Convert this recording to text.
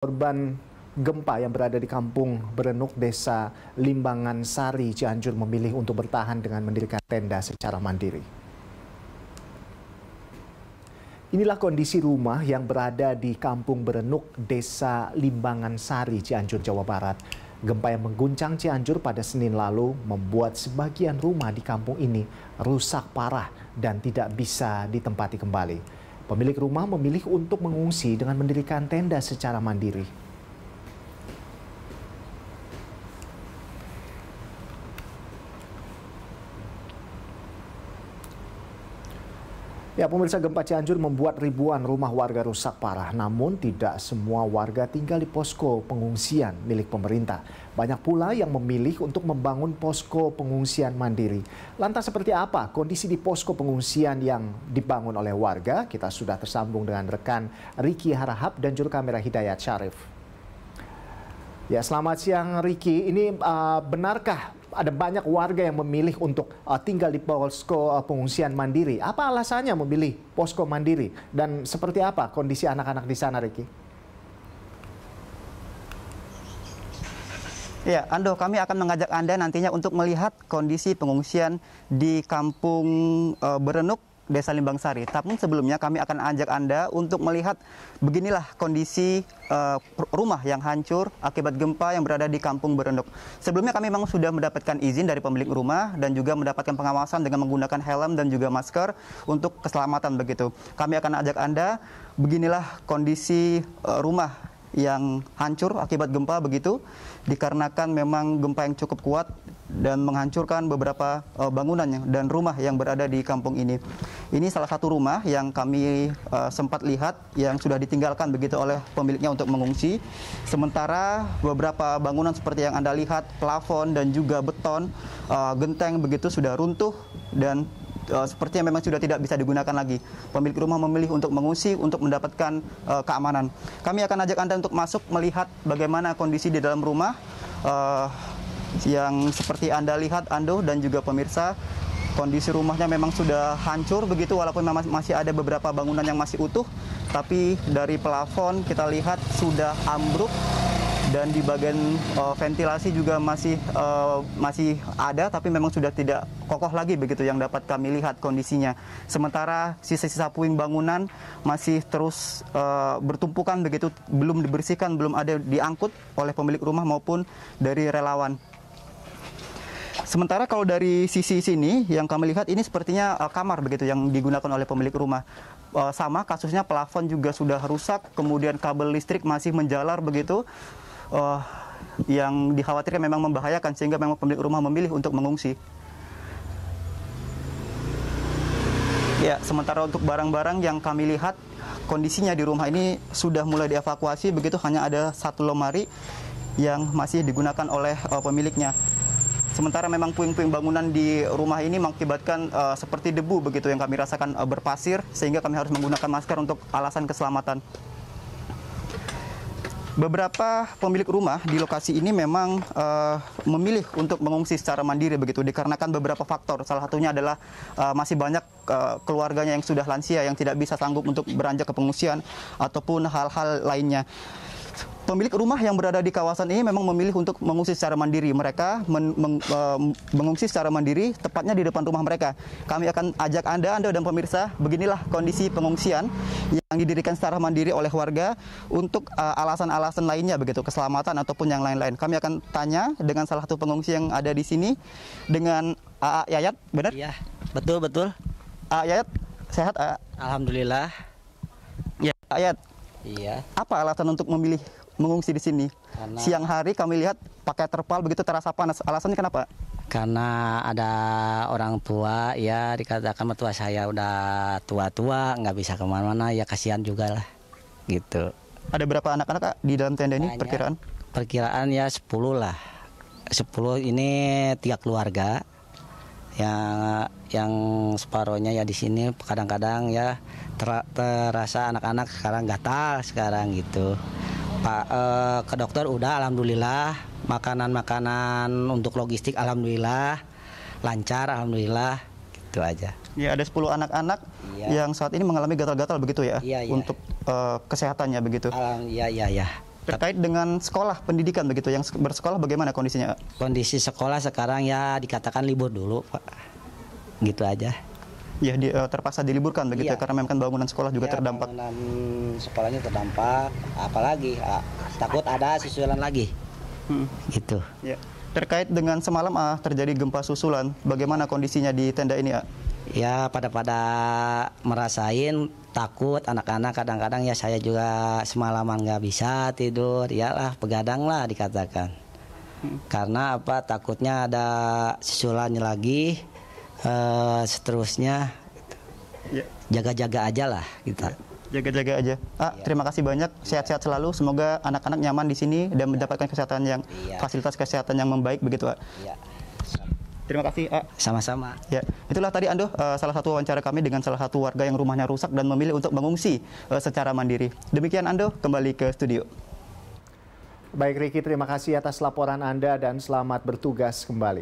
Korban gempa yang berada di kampung Berenuk, Desa Limbangan Sari, Cianjur memilih untuk bertahan dengan mendirikan tenda secara mandiri. Inilah kondisi rumah yang berada di kampung Berenuk, Desa Limbangan Sari, Cianjur, Jawa Barat. Gempa yang mengguncang Cianjur pada Senin lalu membuat sebagian rumah di kampung ini rusak parah dan tidak bisa ditempati kembali. Pemilik rumah memilih untuk mengungsi dengan mendirikan tenda secara mandiri. Ya, pemirsa gempa Cianjur membuat ribuan rumah warga rusak parah. Namun tidak semua warga tinggal di posko pengungsian milik pemerintah. Banyak pula yang memilih untuk membangun posko pengungsian mandiri. Lantas seperti apa kondisi di posko pengungsian yang dibangun oleh warga? Kita sudah tersambung dengan rekan Riki Harahap dan juru kamera Hidayat Syarif. Ya, selamat siang Riki. Ini uh, benarkah ada banyak warga yang memilih untuk uh, tinggal di posko uh, pengungsian mandiri. Apa alasannya memilih posko mandiri dan seperti apa kondisi anak-anak di sana, Riki? Ya, Ando, kami akan mengajak Anda nantinya untuk melihat kondisi pengungsian di Kampung uh, Berenuk Desa Limbang Sari. Tapi sebelumnya kami akan ajak Anda untuk melihat beginilah kondisi uh, rumah yang hancur akibat gempa yang berada di Kampung Berendok. Sebelumnya kami memang sudah mendapatkan izin dari pemilik rumah dan juga mendapatkan pengawasan dengan menggunakan helm dan juga masker untuk keselamatan begitu. Kami akan ajak Anda beginilah kondisi uh, rumah yang hancur akibat gempa begitu dikarenakan memang gempa yang cukup kuat dan menghancurkan beberapa uh, bangunan dan rumah yang berada di kampung ini. Ini salah satu rumah yang kami uh, sempat lihat yang sudah ditinggalkan begitu oleh pemiliknya untuk mengungsi. Sementara beberapa bangunan seperti yang Anda lihat, plafon dan juga beton, uh, genteng begitu sudah runtuh dan uh, sepertinya memang sudah tidak bisa digunakan lagi. Pemilik rumah memilih untuk mengungsi untuk mendapatkan uh, keamanan. Kami akan ajak Anda untuk masuk melihat bagaimana kondisi di dalam rumah uh, yang seperti Anda lihat Ando dan juga pemirsa kondisi rumahnya memang sudah hancur begitu walaupun masih ada beberapa bangunan yang masih utuh tapi dari plafon kita lihat sudah ambruk dan di bagian uh, ventilasi juga masih uh, masih ada tapi memang sudah tidak kokoh lagi begitu yang dapat kami lihat kondisinya. Sementara sisa-sisa puing bangunan masih terus uh, bertumpukan begitu belum dibersihkan, belum ada diangkut oleh pemilik rumah maupun dari relawan. Sementara kalau dari sisi sini yang kami lihat ini sepertinya uh, kamar begitu yang digunakan oleh pemilik rumah. Uh, sama kasusnya plafon juga sudah rusak, kemudian kabel listrik masih menjalar begitu uh, yang dikhawatirkan memang membahayakan sehingga memang pemilik rumah memilih untuk mengungsi. Ya, sementara untuk barang-barang yang kami lihat kondisinya di rumah ini sudah mulai dievakuasi begitu hanya ada satu lemari yang masih digunakan oleh uh, pemiliknya. Sementara memang puing-puing bangunan di rumah ini mengakibatkan uh, seperti debu begitu yang kami rasakan uh, berpasir sehingga kami harus menggunakan masker untuk alasan keselamatan. Beberapa pemilik rumah di lokasi ini memang uh, memilih untuk mengungsi secara mandiri begitu dikarenakan beberapa faktor. Salah satunya adalah uh, masih banyak uh, keluarganya yang sudah lansia yang tidak bisa sanggup untuk beranjak ke pengungsian ataupun hal-hal lainnya pemilik rumah yang berada di kawasan ini memang memilih untuk mengungsi secara mandiri. Mereka men, meng, mengungsi secara mandiri tepatnya di depan rumah mereka. Kami akan ajak Anda, Anda dan pemirsa, beginilah kondisi pengungsian yang didirikan secara mandiri oleh warga untuk eh, alasan-alasan e, lainnya begitu, keselamatan ataupun yang lain-lain. Kami akan tanya dengan salah satu pengungsi yang ada di sini dengan AA Yayat, benar? Iya, betul betul. AA Yayat, sehat AA? Alhamdulillah. Ya, Yayat, Iya. Apa alasan untuk memilih mengungsi di sini? Karena... Siang hari kami lihat pakai terpal begitu terasa panas. Alasannya kenapa? Karena ada orang tua, ya dikatakan mertua saya udah tua-tua, nggak bisa kemana-mana, ya kasihan juga lah, gitu. Ada berapa anak-anak di dalam tenda ini Banyak, perkiraan? Perkiraan ya 10 lah. 10 ini tiga keluarga. Yang yang separohnya ya di sini kadang-kadang ya ter terasa anak-anak sekarang gatal sekarang gitu. Pak eh, ke dokter udah alhamdulillah makanan-makanan untuk logistik alhamdulillah lancar alhamdulillah gitu aja. Ya ada 10 anak-anak iya. yang saat ini mengalami gatal-gatal begitu ya iya, iya. untuk eh, kesehatannya begitu. ya iya iya iya. Terkait dengan sekolah pendidikan begitu yang bersekolah bagaimana kondisinya? Kondisi sekolah sekarang ya dikatakan libur dulu Pak. Gitu aja ya di, uh, terpaksa diliburkan begitu ya iya. karena memang kan bangunan sekolah juga ya, terdampak. Bangunan sekolahnya terdampak, apalagi uh, takut ada susulan lagi. Hmm. Gitu. Ya. Terkait dengan semalam ah, terjadi gempa susulan, bagaimana kondisinya di tenda ini? Ah? Ya pada pada merasain takut anak-anak kadang-kadang ya saya juga semalaman nggak bisa tidur, ya lah pegadang lah dikatakan. Hmm. Karena apa takutnya ada susulannya lagi, uh, seterusnya ya. jaga-jaga aja lah kita. Gitu. Ya, jaga-jaga aja. Ah, iya. terima kasih banyak. Sehat-sehat selalu. Semoga anak-anak nyaman di sini dan iya. mendapatkan kesehatan yang iya. fasilitas kesehatan yang membaik begitu, Pak. Iya. Terima kasih, Pak. Sama-sama. Ya, itulah tadi Ando uh, eh, salah satu wawancara kami dengan salah satu warga yang rumahnya rusak dan memilih untuk mengungsi uh, secara mandiri. Demikian Ando kembali ke studio. Baik Riki, terima kasih atas laporan Anda dan selamat bertugas kembali.